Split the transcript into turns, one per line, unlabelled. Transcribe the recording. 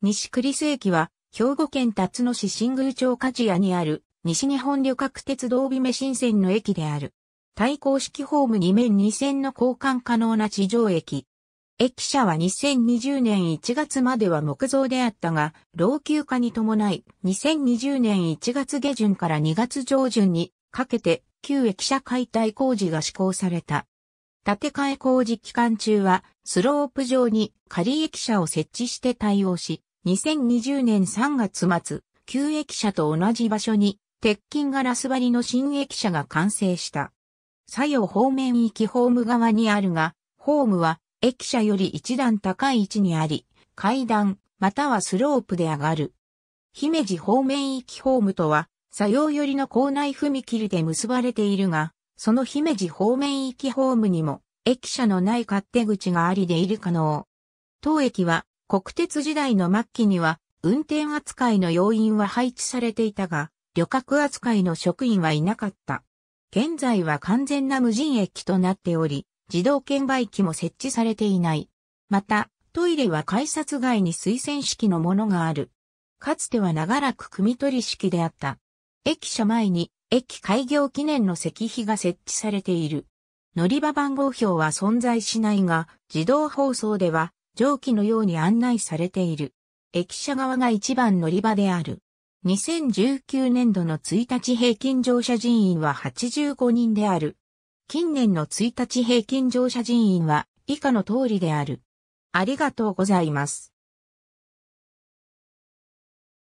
西栗ス駅は、兵庫県辰野市新宮町梶谷にある、西日本旅客鉄道美目新線の駅である。対抗式ホーム2面2線の交換可能な地上駅。駅舎は2020年1月までは木造であったが、老朽化に伴い、2020年1月下旬から2月上旬にかけて、旧駅舎解体工事が施行された。建て替え工事期間中は、スロープ上に仮駅舎を設置して対応し、2020年3月末、旧駅舎と同じ場所に、鉄筋ガラス張りの新駅舎が完成した。左右方面行きホーム側にあるが、ホームは駅舎より一段高い位置にあり、階段、またはスロープで上がる。姫路方面行きホームとは、左右寄りの校内踏切で結ばれているが、その姫路方面行きホームにも、駅舎のない勝手口がありでいる可能。当駅は、国鉄時代の末期には、運転扱いの要員は配置されていたが、旅客扱いの職員はいなかった。現在は完全な無人駅となっており、自動券売機も設置されていない。また、トイレは改札外に推薦式のものがある。かつては長らく組取り式であった。駅舎前に駅開業記念の石碑が設置されている。乗り場番号表は存在しないが、自動放送では上記のように案内されている。駅舎側が一番乗り場である。2019年度の1日平均乗車人員は85人である。近年の1日平均乗車人員は以下の通りである。ありがとうございます。